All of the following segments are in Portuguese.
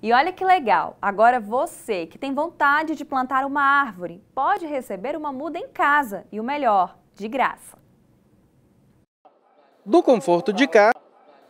E olha que legal, agora você que tem vontade de plantar uma árvore pode receber uma muda em casa e o melhor, de graça. Do conforto de casa,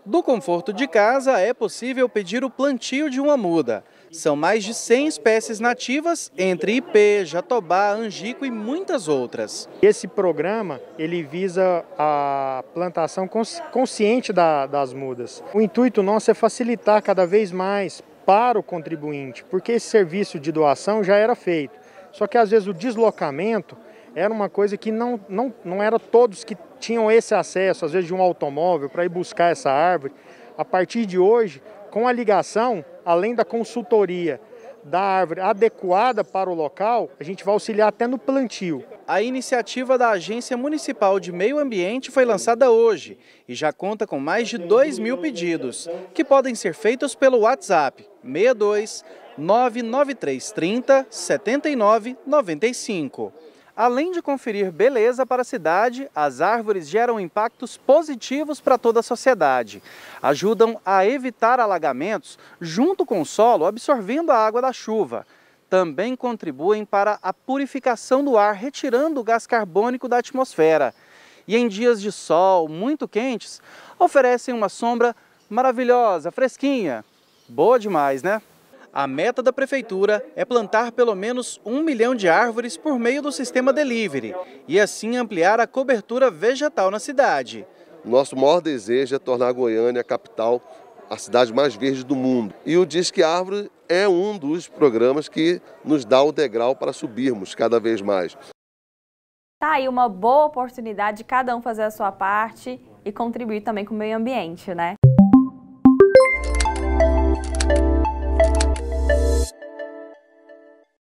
do conforto de casa é possível pedir o plantio de uma muda. São mais de 100 espécies nativas, entre ipê, jatobá, angico e muitas outras. Esse programa ele visa a plantação consciente da, das mudas. O intuito nosso é facilitar cada vez mais para o contribuinte, porque esse serviço de doação já era feito. Só que às vezes o deslocamento era uma coisa que não, não, não era todos que tinham esse acesso, às vezes de um automóvel, para ir buscar essa árvore. A partir de hoje, com a ligação, além da consultoria da árvore adequada para o local, a gente vai auxiliar até no plantio. A iniciativa da Agência Municipal de Meio Ambiente foi lançada hoje e já conta com mais de 2 mil pedidos, que podem ser feitos pelo WhatsApp 62 99330 7995. Além de conferir beleza para a cidade, as árvores geram impactos positivos para toda a sociedade. Ajudam a evitar alagamentos junto com o solo absorvendo a água da chuva também contribuem para a purificação do ar, retirando o gás carbônico da atmosfera. E em dias de sol muito quentes, oferecem uma sombra maravilhosa, fresquinha. Boa demais, né? A meta da prefeitura é plantar pelo menos um milhão de árvores por meio do sistema delivery e assim ampliar a cobertura vegetal na cidade. Nosso maior desejo é tornar a Goiânia a capital a cidade mais verde do mundo. E o Disque Árvore é um dos programas que nos dá o degrau para subirmos cada vez mais. Tá aí uma boa oportunidade de cada um fazer a sua parte e contribuir também com o meio ambiente, né?